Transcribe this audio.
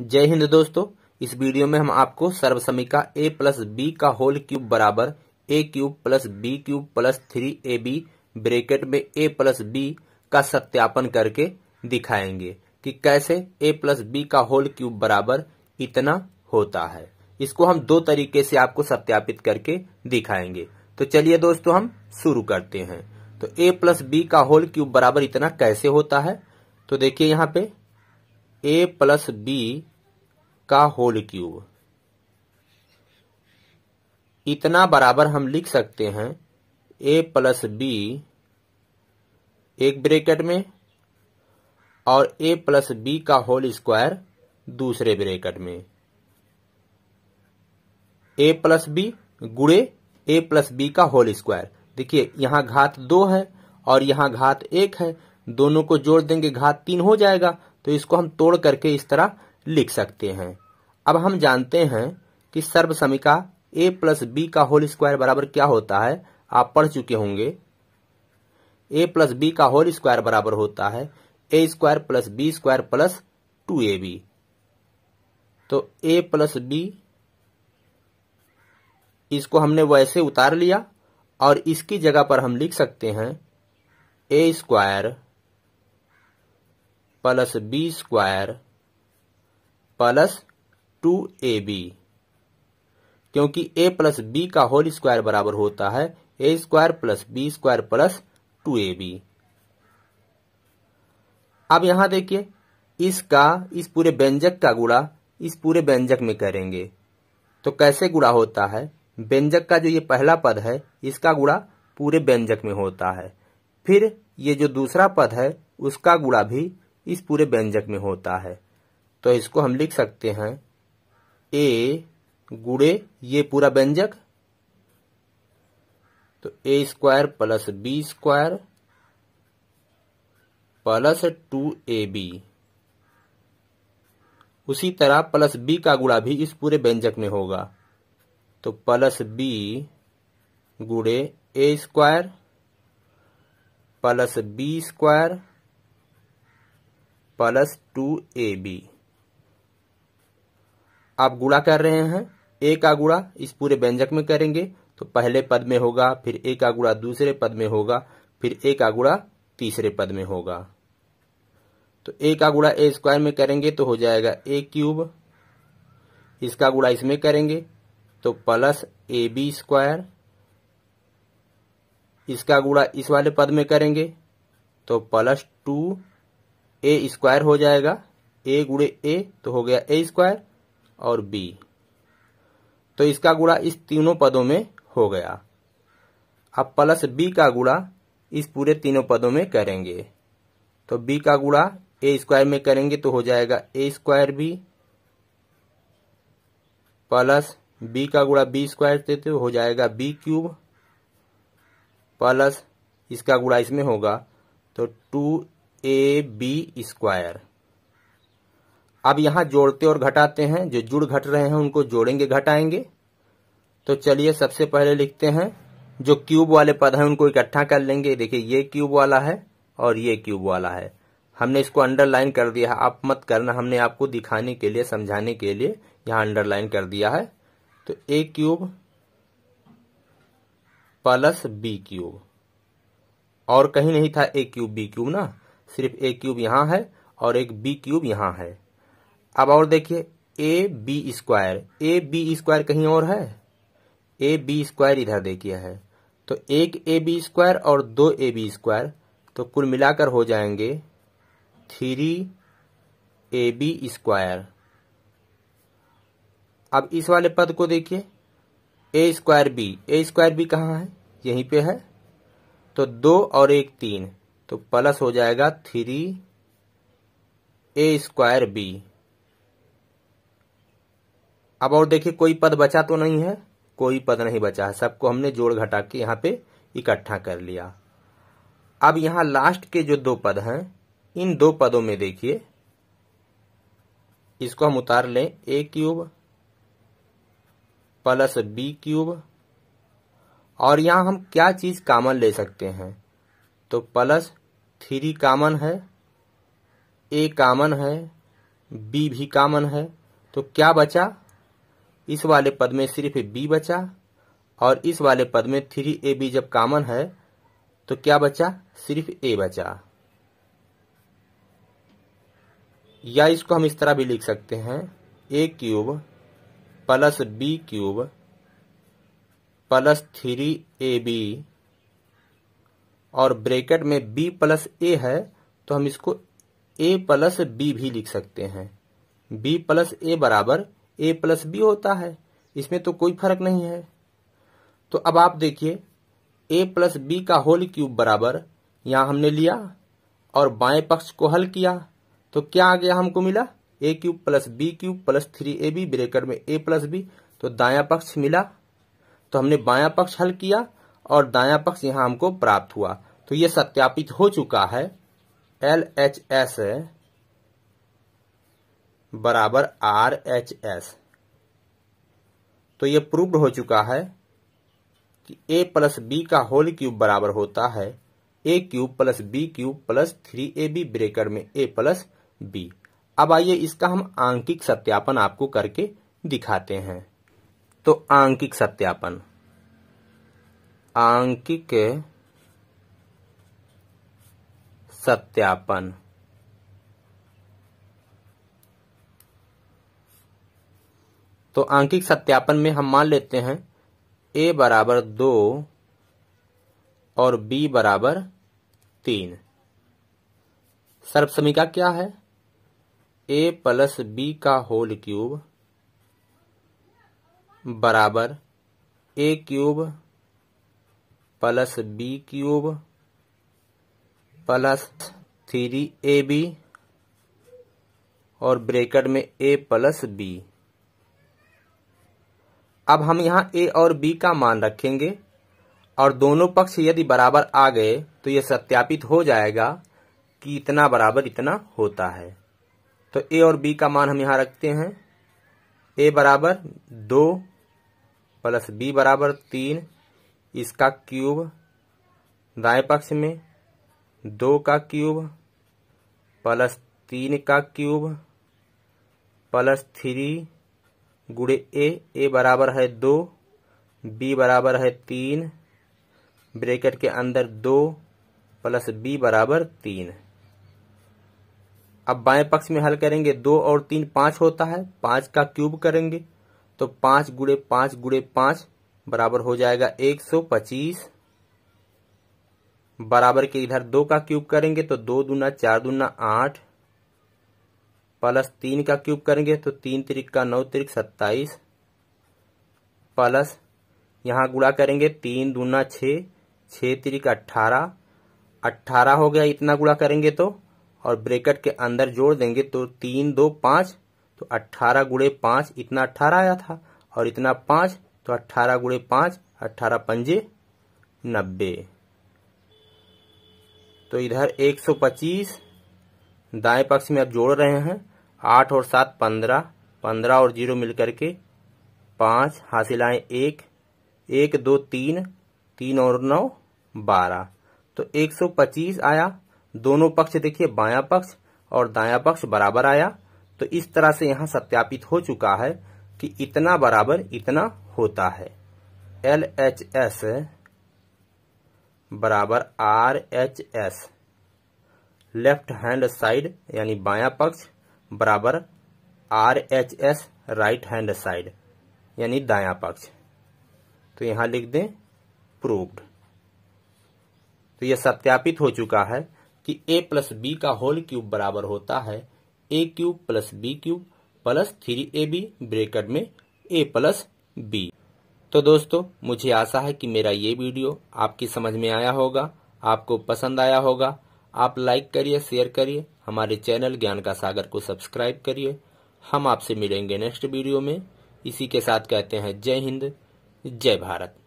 जय हिंद दोस्तों इस वीडियो में हम आपको सर्वसमिका का ए प्लस बी का होल क्यूब बराबर A cube plus B cube plus three A B bracket में ए प्लस बी का सत्यापन करके दिखाएंगे कि कैसे ए प्लस बी का होल क्यूब बराबर इतना होता है इसको हम दो तरीके से आपको सत्यापित करके दिखाएंगे तो चलिए दोस्तों हम शुरू करते हैं तो ए प्लस बी का होल क्यूब बराबर इतना कैसे होता है तो देखिए यहाँ पे ए प्लस बी का होल क्यूब इतना बराबर हम लिख सकते हैं ए प्लस बी एक ब्रेकेट में और ए प्लस बी का होल स्क्वायर दूसरे ब्रेकेट में ए प्लस बी गुड़े ए प्लस बी का होल स्क्वायर देखिए यहां घात दो है और यहां घात एक है दोनों को जोड़ देंगे घात तीन हो जाएगा तो इसको हम तोड़ करके इस तरह लिख सकते हैं अब हम जानते हैं कि सर्वसमिका ए प्लस बी का होल स्क्वायर बराबर क्या होता है आप पढ़ चुके होंगे ए प्लस बी का होल स्क्वायर बराबर होता है A square plus B square plus two A B तो ए प्लस बी इसको हमने वैसे उतार लिया और इसकी जगह पर हम लिख सकते हैं A square plus B square plus two A B क्योंकि ए प्लस बी का होल स्क्वायर बराबर होता है A square plus B square plus two A B अब यहां देखिए इसका इस पूरे व्यंजक का गुड़ा इस पूरे व्यंजक में करेंगे तो कैसे गुड़ा होता है व्यंजक का जो ये पहला पद है इसका गुड़ा पूरे व्यंजक में होता है फिर ये जो दूसरा पद है उसका गुड़ा भी इस पूरे व्यंजक में होता है तो इसको हम लिख सकते हैं ए गुड़े ये पूरा व्यंजक तो A square plus B square plus two A B उसी तरह प्लस बी का गुड़ा भी इस पूरे व्यंजक में होगा तो प्लस बी गुड़े A square plus B square plus two A B आप गुड़ा कर रहे हैं ए का गुड़ा इस पूरे व्यंजक में करेंगे तो पहले पद में होगा फिर ए का गुड़ा दूसरे पद में होगा फिर ए का गुड़ा तीसरे पद में होगा तो ए का गुड़ा ए स्क्वायर में करेंगे तो हो जाएगा ए क्यूब इसका गुड़ा इसमें करेंगे तो प्लस ए बी स्क्वायर इसका गुड़ा इस वाले पद में करेंगे तो प्लस टू ए स्क्वायर हो जाएगा ए गुड़े ए तो हो गया ए स्क्वायर और बी तो इसका गुड़ा इस तीनों पदों में हो गया अब प्लस बी का गुड़ा इस पूरे तीनों पदों में करेंगे तो बी का गुड़ा ए स्क्वायर में करेंगे तो हो जाएगा A square B plus B का गुड़ा बी स्क्वायर से तो हो जाएगा बी क्यूब प्लस इसका गुड़ा इसमें होगा तो टू ए बी स्क्वायर अब यहां जोड़ते और घटाते हैं जो जुड़ घट रहे हैं उनको जोड़ेंगे घटाएंगे तो चलिए सबसे पहले लिखते हैं जो क्यूब वाले पद हैं उनको इकट्ठा कर लेंगे देखिए ये क्यूब वाला है और ये क्यूब वाला है हमने इसको अंडरलाइन कर दिया है आप मत करना हमने आपको दिखाने के लिए समझाने के लिए यहां अंडरलाइन कर दिया है तो A cube plus B cube और कहीं नहीं था ए क्यूब बी क्यूब ना सिर्फ ए क्यूब यहाँ है और एक बी क्यूब यहाँ है अब और देखिए A B square A B square कहीं और है ए बी स्क्वायर इधर देखिए है तो एक ए बी स्क्वायर और दो ए बी स्क्वायर तो कुल मिलाकर हो जाएंगे थ्री ए बी स्क्वायर अब इस वाले पद को देखिए A square B A square B कहाँ है यहीं पे है तो दो और एक तीन तो प्लस हो जाएगा थ्री ए स्क्वायर बी अब और देखिए कोई पद बचा तो नहीं है कोई पद नहीं बचा है सबको हमने जोड़ घटा के यहां पे इकट्ठा कर लिया अब यहां लास्ट के जो दो पद हैं इन दो पदों में देखिए इसको हम उतार लें A cube plus B cube और यहां हम क्या चीज कामन ले सकते हैं तो प्लस थ्री कामन है ए कामन है बी भी कामन है तो क्या बचा इस वाले पद में सिर्फ बी बचा और इस वाले पद में थ्री ए बी जब कामन है तो क्या बचा सिर्फ ए बचा या इसको हम इस तरह भी लिख सकते हैं A cube plus B cube plus three A B और ब्रेकेट में b प्लस ए है तो हम इसको a प्लस बी भी लिख सकते हैं b प्लस ए बराबर ए प्लस बी होता है इसमें तो कोई फर्क नहीं है तो अब आप देखिए ए प्लस बी का होल क्यूब बराबर यहाँ हमने लिया और बाएं पक्ष को हल किया तो क्या आ गया हमको मिला A cube plus B cube plus three A B bracket में ए प्लस बी तो दाया पक्ष मिला तो हमने बाया पक्ष हल किया और दाया पक्ष यहां हमको प्राप्त हुआ तो ये सत्यापित हो चुका है एल एच एस बराबर आर एच एस तो ये प्रूव्ड हो चुका है कि ए प्लस बी का होल क्यूब बराबर होता है A cube plus B cube plus three A B bracket में ए प्लस बी अब आइए इसका हम आंकिक सत्यापन आपको करके दिखाते हैं तो आंकिक सत्यापन आंकिक सत्यापन तो आंकिक सत्यापन में हम मान लेते हैं ए बराबर दो और बी बराबर तीन सर्वसमिका क्या है ए प्लस बी का होल क्यूब बराबर A cube plus B cube plus three A B और ब्रेकेट में ए प्लस बी अब हम यहां ए और बी का मान रखेंगे और दोनों पक्ष यदि बराबर आ गए तो यह सत्यापित हो जाएगा कि इतना बराबर इतना होता है तो ए और बी का मान हम यहां रखते हैं ए बराबर दो प्लस बी बराबर तीन इसका क्यूब दाएं पक्ष में दो का क्यूब प्लस तीन का क्यूब प्लस थ्री गुड़े ए ए बराबर है दो बी बराबर है तीन ब्रैकेट के अंदर दो प्लस बी बराबर तीन अब बाएं पक्ष में हल करेंगे दो और तीन पांच होता है पांच का क्यूब करेंगे तो पांच गुड़े पांच गुड़े पांच बराबर हो जाएगा एक सौ पच्चीस बराबर के इधर दो का क्यूब करेंगे तो दो दूना चार दूना आठ प्लस तीन का क्यूब करेंगे तो तीन त्रिक का नौ त्रिक सत्ताईस प्लस यहाँ गुड़ा करेंगे तीन दूना छ छः त्रिक अट्ठारह अट्ठारह हो गया इतना गुड़ा करेंगे तो और ब्रेकेट के अंदर जोड़ देंगे तो तीन दो पाँच तो अट्ठारह गुड़े पाँच इतना अट्ठारह आया था और इतना पाँच तो अट्ठारह गुड़े पाँच अट्ठारह पंजे नब्बे तो इधर 125 दाएं पक्ष में आप जोड़ रहे हैं आठ और सात पंद्रह पंद्रह और जीरो मिलकर के पांच हासिल आए एक एक दो तीन तीन और नौ बारह तो 125 आया दोनों पक्ष देखिए बायां पक्ष और दायां पक्ष बराबर आया तो इस तरह से यहां सत्यापित हो चुका है कि इतना बराबर इतना होता है एल एच एस बराबर R H S left hand side यानी बाया पक्ष बराबर R H S right hand side यानी दाया पक्ष तो यहां लिख दें प्रूव्ड तो यह सत्यापित हो चुका है कि ए प्लस बी का होल क्यूब बराबर होता है A cube plus B cube plus three A B bracket में ए प्लस बी तो दोस्तों मुझे आशा है कि मेरा ये वीडियो आपकी समझ में आया होगा आपको पसंद आया होगा आप लाइक करिए शेयर करिए हमारे चैनल ज्ञान का सागर को सब्सक्राइब करिए हम आपसे मिलेंगे नेक्स्ट वीडियो में इसी के साथ कहते हैं जय हिंद जय भारत